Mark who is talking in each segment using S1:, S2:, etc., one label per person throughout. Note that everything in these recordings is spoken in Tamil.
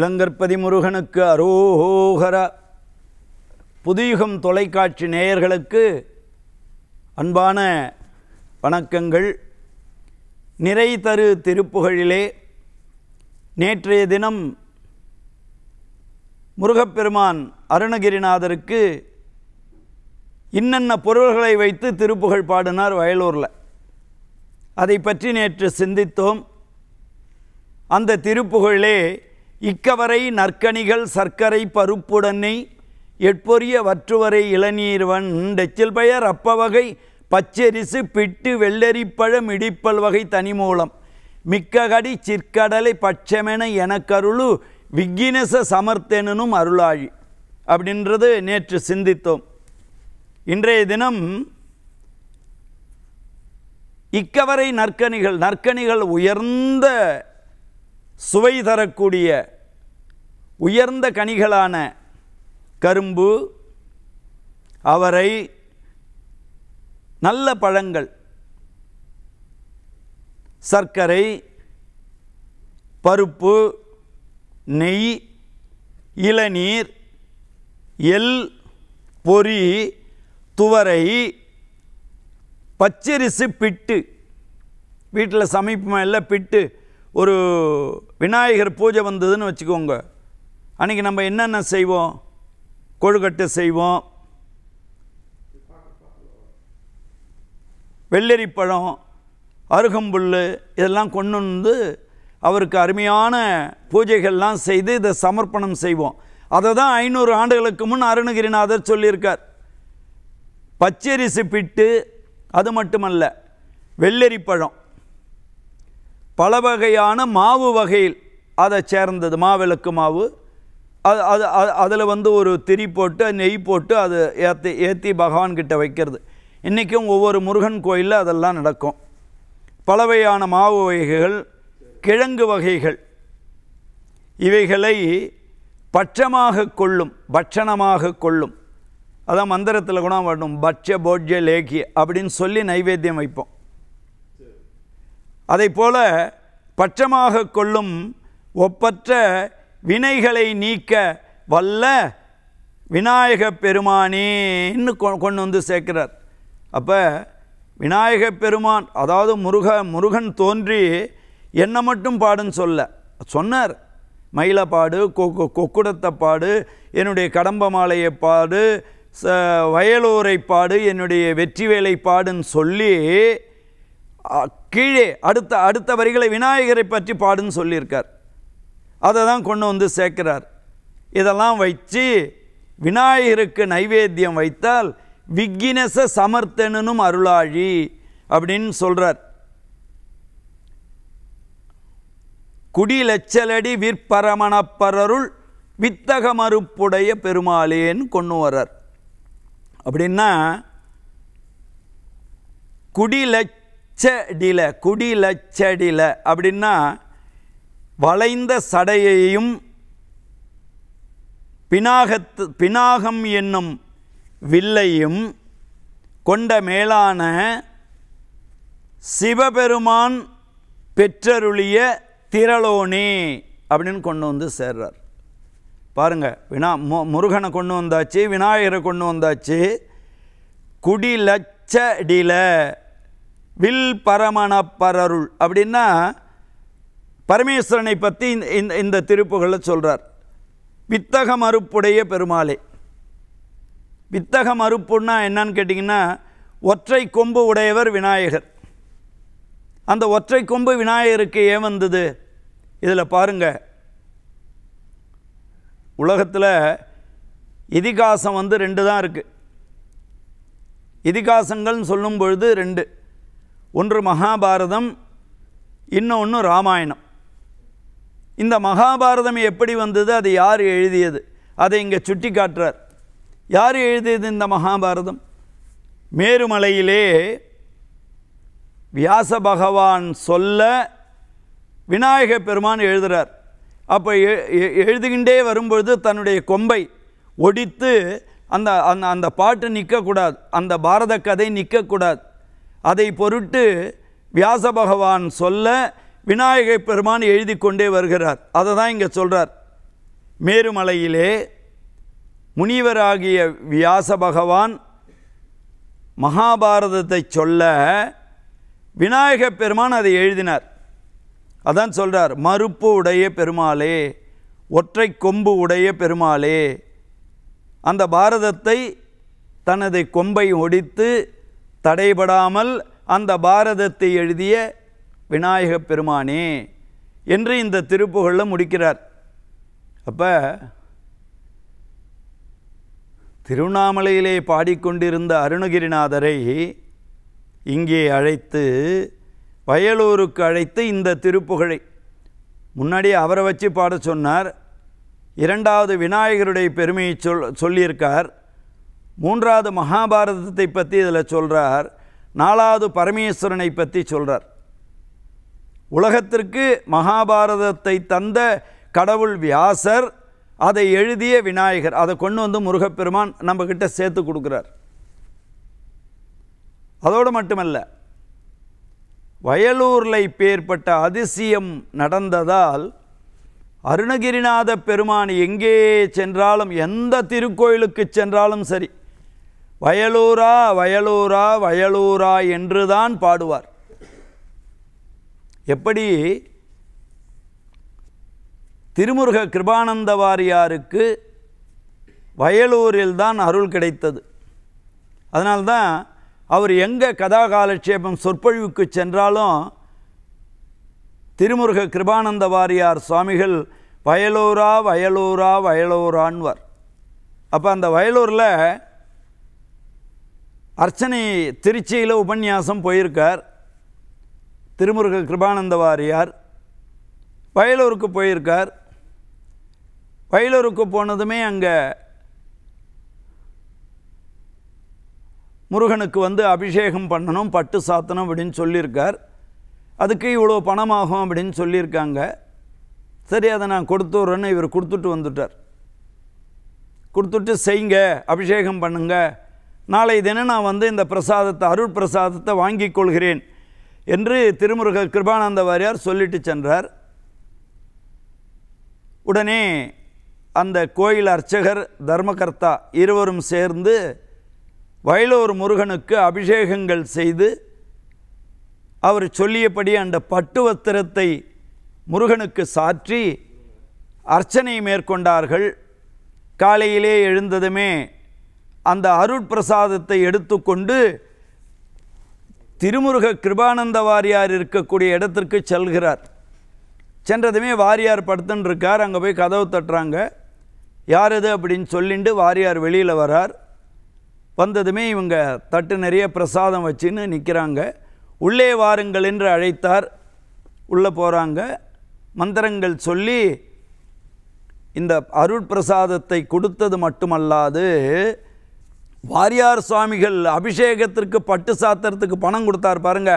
S1: இளங்கற்பதி முருகனுக்கு அரோகர புதியுகம் தொலைக்காட்சி நேயர்களுக்கு அன்பான வணக்கங்கள் நிறை தரு திருப்புகழிலே நேற்றைய தினம் முருகப்பெருமான் அருணகிரிநாதருக்கு இன்னென்ன பொருள்களை வைத்து திருப்புகழ் பாடினார் வயலூரில் அதை பற்றி நேற்று சிந்தித்தோம் அந்த திருப்புகழே இக்கவரை நற்கணிகள் சர்க்கரை பருப்புடனே எட்பொரிய வற்றுவரை இளநீர்வன் டெச்சில் பெயர் அப்பவகை பச்சரிசு பிட்டு வெள்ளரிப்பழம் இடிப்பல் வகை தனி மிக்க மிக்ககடி சிற்கடலை பட்சமென எனக்கருளு விக்கினச சமர்த்தெனனும் அருளாழி அப்படின்றது நேற்று சிந்தித்தோம் இன்றைய தினம் இக்கவரை நற்கணிகள் நற்கணிகள் உயர்ந்த சுவை தரக்கூடிய உயர்ந்த கனிகளான கரும்பு அவரை நல்ல பழங்கள் சர்க்கரை பருப்பு நெய் இளநீர் எல் பொறி துவரை பச்சரிசு பிட்டு வீட்டில் சமைப்புமா எல்லாம் பிட்டு ஒரு விநாயகர் பூஜை வந்ததுன்னு வச்சுக்கோங்க அன்றைக்கி நம்ம என்னென்ன செய்வோம் கொழுக்கட்டை செய்வோம் வெள்ளரி பழம் அருகம்புல் இதெல்லாம் கொண்டு வந்து அவருக்கு அருமையான பூஜைகள்லாம் செய்து இதை சமர்ப்பணம் செய்வோம் அதை தான் ஐநூறு ஆண்டுகளுக்கு முன் அருணகிரிநாதர் சொல்லியிருக்கார் பச்சரிசி பிட்டு அது மட்டுமல்ல வெள்ளரி பழம் பல வகையான மாவு வகையில் அதை சேர்ந்தது மாவிளக்கு மாவு அது அது அதில் வந்து ஒரு திரி போட்டு நெய் போட்டு அது ஏற்றி ஏற்றி பகவான்கிட்ட வைக்கிறது இன்றைக்கும் ஒவ்வொரு முருகன் கோயிலில் அதெல்லாம் நடக்கும் பலவையான மாவு வகைகள் கிழங்கு வகைகள் இவைகளை பட்சமாக கொள்ளும் பட்சணமாக கொள்ளும் அதான் மந்திரத்தில் கூட வரணும் பட்ச போஜ்ய லேகி அப்படின்னு சொல்லி நைவேத்தியம் வைப்போம் அதை போல் பட்சமாக கொள்ளும் ஒப்பற்ற வினைகளை நீக்க வல்ல விநாயக பெருமானேன்னு கொண்டு வந்து சேர்க்கிறார் அப்போ விநாயக பெருமான் அதாவது முருக முருகன் தோன்றி என்னை மட்டும் பாடுன்னு சொல்ல சொன்னார் மயிலப்பாடு கொக்கு கொக்குடத்தை பாடு என்னுடைய கடம்ப மாலையை பாடு ச வயலூரை பாடு என்னுடைய வெற்றி வேலை பாடுன்னு சொல்லி கீழே அடுத்த அடுத்த வரிகளை விநாயகரை பற்றி பாடுன்னு சொல்லியிருக்கார் அதை தான் கொண்டு வந்து சேர்க்கிறார் இதெல்லாம் வச்சு விநாயகருக்கு நைவேத்தியம் வைத்தால் விக்னச சமர்த்தனும் அருளாழி அப்படின்னு சொல்கிறார் குடிலச்சலடி விற்பரமணப்பரருள் வித்தக மறுப்புடைய பெருமாளேன்னு கொண்டு வர்றார் அப்படின்னா குடிலச் செடில குடில செடில அப்படின்னா வளைந்த சடையையும் பினாகத்து பினாகம் என்னும் வில்லையும் கொண்ட மேலான சிவபெருமான் பெற்றருளிய திரளோனே அப்படின்னு கொண்டு வந்து சேர்றார் பாருங்கள் வினா மு முருகனை கொண்டு வந்தாச்சு விநாயகரை கொண்டு வந்தாச்சு குடிலச்சடில வில் பரமண பரருள் அப்படின்னா பரமேஸ்வரனை பற்றி இந்த இந்த திருப்புகளை சொல்கிறார் வித்தக மறுப்புடைய பெருமாளே வித்தக மறுப்புன்னா என்னன்னு கேட்டிங்கன்னா ஒற்றை கொம்பு உடையவர் விநாயகர் அந்த ஒற்றை கொம்பு விநாயகருக்கு ஏன் வந்தது இதில் பாருங்கள் உலகத்தில் இதிகாசம் வந்து ரெண்டு தான் இருக்குது இதிகாசங்கள்னு சொல்லும் பொழுது ரெண்டு ஒன்று மகாபாரதம் இன்னொன்று ராமாயணம் இந்த மகாபாரதம் எப்படி வந்தது அது யார் எழுதியது அதை இங்கே சுட்டி காட்டுறார் யார் எழுதியது இந்த மகாபாரதம் மேருமலையிலே வியாச பகவான் சொல்ல விநாயக பெருமான் எழுதுகிறார் அப்போ எழுதுகின்றே வரும்பொழுது தன்னுடைய கொம்பை ஒடித்து அந்த அந்த அந்த பாட்டு நிற்கக்கூடாது அந்த பாரத கதை நிற்கக்கூடாது அதை பொருட்டு வியாச பகவான் சொல்ல விநாயகை பெருமான் எழுதி கொண்டே வருகிறார் அதை தான் இங்கே சொல்கிறார் மேருமலையிலே முனிவராகிய வியாச பகவான் மகாபாரதத்தை சொல்ல விநாயக பெருமான் அதை எழுதினார் அதான் சொல்கிறார் மறுப்பு உடைய பெருமாளே ஒற்றை கொம்பு உடைய பெருமாளே அந்த பாரதத்தை தனது கொம்பை ஒடித்து தடைபடாமல் அந்த பாரதத்தை எழுதிய விநாயக பெருமானே என்று இந்த திருப்புகளில் முடிக்கிறார் அப்போ திருவண்ணாமலையிலே பாடிக்கொண்டிருந்த அருணகிரிநாதரை இங்கே அழைத்து வயலூருக்கு அழைத்து இந்த திருப்புகழை முன்னாடி அவரை வச்சு பாட சொன்னார் இரண்டாவது விநாயகருடைய பெருமையை சொல் சொல்லியிருக்கார் மூன்றாவது மகாபாரதத்தை பற்றி இதில் சொல்கிறார் நாலாவது பரமேஸ்வரனை பற்றி சொல்கிறார் உலகத்திற்கு மகாபாரதத்தை தந்த கடவுள் வியாசர் அதை எழுதிய விநாயகர் அதை கொண்டு வந்து முருகப்பெருமான் நம்மக்கிட்ட சேர்த்து கொடுக்குறார் அதோடு மட்டுமல்ல வயலூரில் இப்பேற்பட்ட அதிசயம் நடந்ததால் அருணகிரிநாத பெருமான் எங்கே சென்றாலும் எந்த திருக்கோயிலுக்கு சென்றாலும் சரி வயலூரா வயலூரா வயலூரா என்றுதான் பாடுவார் எப்படி திருமுருக கிருபானந்த வாரியாருக்கு வயலூரில் தான் அருள் கிடைத்தது அதனால்தான் அவர் எங்கே கதா காலட்சேபம் சொற்பொழிவுக்கு சென்றாலும் திருமுருக கிருபானந்த வாரியார் சுவாமிகள் வயலூரா வயலூரா வயலூரான்வார் அப்போ அந்த வயலூரில் அர்ச்சனை திருச்சியில் உபன்யாசம் போயிருக்கார் திருமுருக கிருபானந்த வாரியார் வயலூருக்கு போயிருக்கார் வயலூருக்கு போனதுமே அங்கே முருகனுக்கு வந்து அபிஷேகம் பண்ணணும் பட்டு சாத்தணும் அப்படின்னு சொல்லியிருக்கார் அதுக்கு இவ்வளோ பணமாகும் அப்படின்னு சொல்லியிருக்காங்க சரி அதை நான் கொடுத்துட்றேன்னு இவர் கொடுத்துட்டு வந்துட்டார் கொடுத்துட்டு செய்யுங்க அபிஷேகம் பண்ணுங்கள் நாளை தினம் நான் வந்து இந்த பிரசாதத்தை அருள் பிரசாதத்தை வாங்கி கொள்கிறேன் என்று திருமுருக கிருபானந்த வாரியார் சொல்லிட்டு சென்றார் உடனே அந்த கோயில் அர்ச்சகர் தர்மகர்த்தா இருவரும் சேர்ந்து வயலூர் முருகனுக்கு அபிஷேகங்கள் செய்து அவர் சொல்லியபடி அந்த பட்டு வத்திரத்தை முருகனுக்கு சாற்றி அர்ச்சனை மேற்கொண்டார்கள் காலையிலே எழுந்ததுமே அந்த அருட்பிரசாதத்தை எடுத்துக்கொண்டு திருமுருக கிருபானந்த வாரியார் இருக்கக்கூடிய இடத்திற்கு செல்கிறார் சென்றதுமே வாரியார் படுத்துன்னு இருக்கார் அங்கே போய் கதவு தட்டுறாங்க யார் இது அப்படின்னு சொல்லிட்டு வாரியார் வெளியில் வரார் வந்ததுமே இவங்க தட்டு நிறைய பிரசாதம் வச்சுன்னு நிற்கிறாங்க உள்ளே வாருங்கள் என்று அழைத்தார் உள்ளே போகிறாங்க மந்திரங்கள் சொல்லி இந்த அருட்பிரசாதத்தை கொடுத்தது மட்டுமல்லாது வாரியார் சுவாமிகள் அபிஷேகத்திற்கு பட்டு சாத்திரத்துக்கு பணம் கொடுத்தார் பாருங்க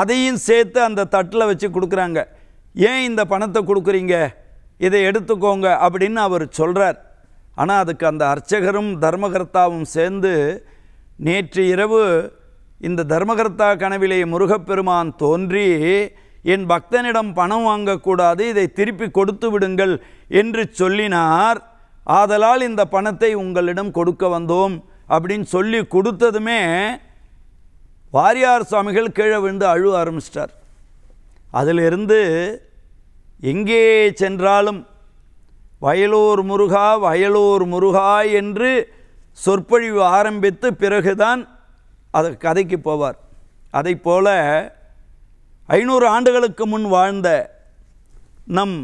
S1: அதையும் சேர்த்து அந்த தட்டில் வச்சு கொடுக்குறாங்க ஏன் இந்த பணத்தை கொடுக்குறீங்க இதை எடுத்துக்கோங்க அப்படின்னு அவர் சொல்கிறார் ஆனால் அதுக்கு அந்த அர்ச்சகரும் தர்மகர்த்தாவும் சேர்ந்து நேற்று இரவு இந்த தர்மகர்த்தா கனவிலே முருகப்பெருமான் தோன்றி என் பக்தனிடம் பணம் வாங்கக்கூடாது இதை திருப்பி கொடுத்து விடுங்கள் என்று சொல்லினார் ஆதலால் இந்த பணத்தை உங்களிடம் கொடுக்க வந்தோம் அப்படின்னு சொல்லி கொடுத்ததுமே வாரியார் சுவாமிகள் கீழே விழுந்து அழுவ ஆரம்பிச்சிட்டார் அதிலிருந்து எங்கே சென்றாலும் வயலூர் முருகா வயலூர் முருகா என்று சொற்பொழிவு ஆரம்பித்து பிறகுதான் அது கதைக்கு போவார் அதை போல ஐநூறு ஆண்டுகளுக்கு முன் வாழ்ந்த நம்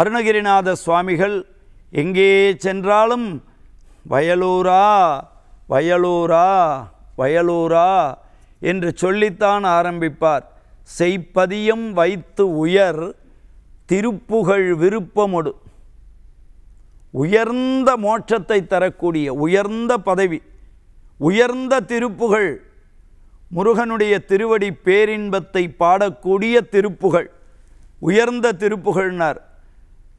S1: அருணகிரிநாத சுவாமிகள் எங்கே சென்றாலும் வயலூரா வயலூரா வயலூரா என்று சொல்லித்தான் ஆரம்பிப்பார் செய்ப்பதியம் வைத்து உயர் திருப்புகழ் விருப்பமொடு உயர்ந்த மோட்சத்தை தரக்கூடிய உயர்ந்த பதவி உயர்ந்த திருப்புகழ் முருகனுடைய திருவடி பேரின்பத்தை பாடக்கூடிய திருப்புகழ் உயர்ந்த திருப்புகழ்னார்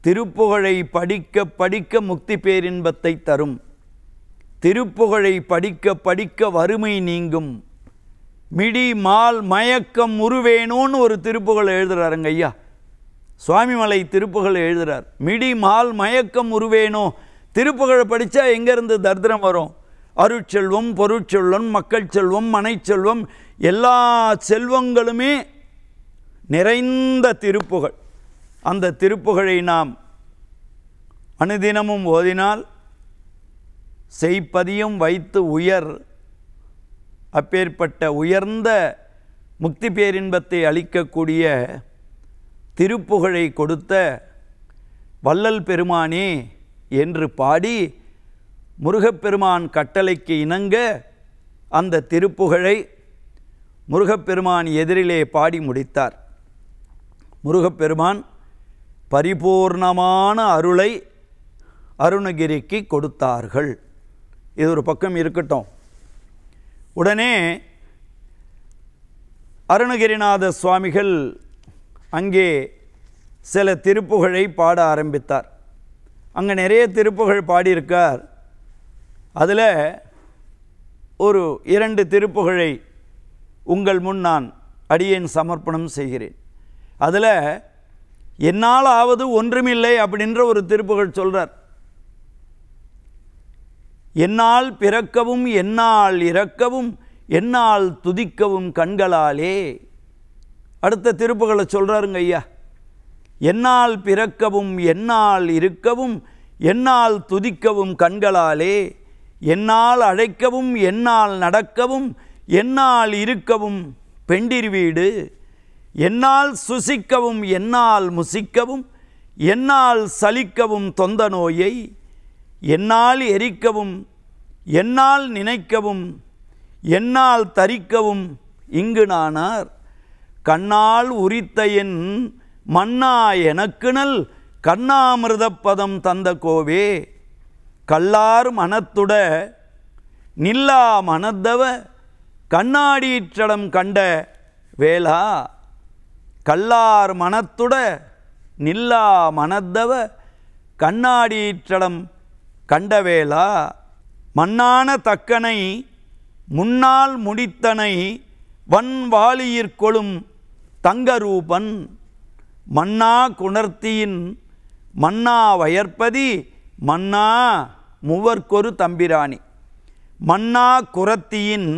S1: திருப்புகழை படிக்க படிக்க முக்தி பேரின்பத்தை தரும் திருப்புகழை படிக்க படிக்க வறுமை நீங்கும் மிடி மால் மயக்கம் உருவேணும்னு ஒரு திருப்புகழை எழுதுகிறாருங்க ஐயா சுவாமிமலை திருப்புகழை எழுதுகிறார் மிடி மால் மயக்கம் உருவேணும் திருப்புகழை படித்தா எங்கேருந்து தர்திரம் வரும் அருட்செல்வம் பொருட்செல்வம் மக்கள் செல்வம் மனைச்செல்வம் எல்லா செல்வங்களுமே நிறைந்த திருப்புகழ் அந்த திருப்புகழை நாம் அனுதினமும் ஓதினால் செய்ப்பதியும் வைத்து உயர் அப்பேற்பட்ட உயர்ந்த முக்தி பேரின்பத்தை அளிக்கக்கூடிய திருப்புகழை கொடுத்த வள்ளல் பெருமானே என்று பாடி முருகப்பெருமான் கட்டளைக்கு இணங்க அந்த திருப்புகழை முருகப்பெருமான் எதிரிலே பாடி முடித்தார் முருகப்பெருமான் பரிபூர்ணமான அருளை அருணகிரிக்கு கொடுத்தார்கள் இது ஒரு பக்கம் இருக்கட்டும் உடனே அருணகிரிநாத சுவாமிகள் அங்கே சில திருப்புகழை பாட ஆரம்பித்தார் அங்கே நிறைய திருப்புகழ் பாடியிருக்கார் அதில் ஒரு இரண்டு திருப்புகழை உங்கள் முன் நான் அடியேன் சமர்ப்பணம் செய்கிறேன் அதில் என்னால் ஆவது ஒன்றுமில்லை அப்படின்ற ஒரு திருப்புகழ் சொல்கிறார் என்னால் பிறக்கவும் என்னால் இறக்கவும் என்னால் துதிக்கவும் கண்களாலே அடுத்த திருப்புகளை சொல்கிறாருங்க ஐயா என்னால் பிறக்கவும் என்னால் இருக்கவும் என்னால் துதிக்கவும் கண்களாலே என்னால் அழைக்கவும் என்னால் நடக்கவும் என்னால் இருக்கவும் பெண்டிர் வீடு என்னால் சுசிக்கவும் என்னால் முசிக்கவும் என்னால் சலிக்கவும் தொந்த நோயை என்னால் எரிக்கவும் என்னால் நினைக்கவும் என்னால் தரிக்கவும் இங்கு நானார் கண்ணால் உரித்த என் மன்னா எனக்குணல் கண்ணாமிருதப்பதம் தந்த கோவே கல்லார் மனத்துட நில்லா மனத்தவ கண்ணாடியிற்றடம் கண்ட வேளா கல்லார் மனத்துட நில்லா மனத்தவ கண்ணாடியிற்றடம் கண்டவேளா மன்னான தக்கனை முன்னால் முடித்தனை வன்வாளியிற்கொழும் தங்கரூபன் மன்னா குணர்த்தியின் மன்னா வயற்பதி மன்னா முவர்க்கொரு தம்பிராணி மன்னா குரத்தியின்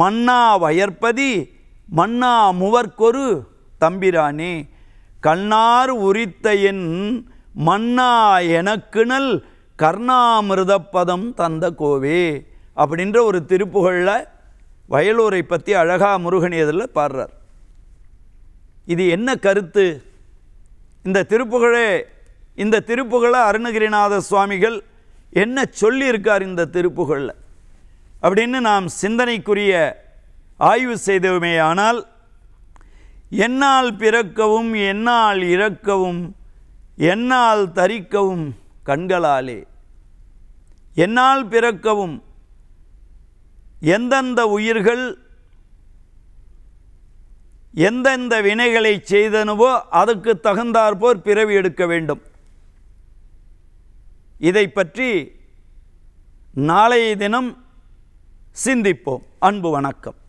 S1: மன்னா வயற்பதி மன்னா முவர்க்கொரு தம்பிராணி கண்ணார் உரித்த என் மன்னா எனக்குணல் கர்ணாமிருதப்பதம் தந்த கோவே அப்படின்ற ஒரு திருப்புகழில் வயலூரை பற்றி அழகாக முருகன் இதில் பாடுறார் இது என்ன கருத்து இந்த திருப்புகழே இந்த திருப்புகழை அருணகிரிநாத சுவாமிகள் என்ன சொல்லியிருக்கார் இந்த திருப்புகழில் அப்படின்னு நாம் சிந்தனைக்குரிய ஆய்வு செய்தவுமே ஆனால் என்னால் பிறக்கவும் என்னால் இறக்கவும் என்னால் தரிக்கவும் கண்களாலே என்னால் பிறக்கவும் எந்தெந்த உயிர்கள் எந்தெந்த வினைகளை செய்தனவோ அதுக்கு தகுந்தாற்போர் பிறவி எடுக்க வேண்டும் இதை பற்றி நாளைய தினம் சிந்திப்போம் அன்பு வணக்கம்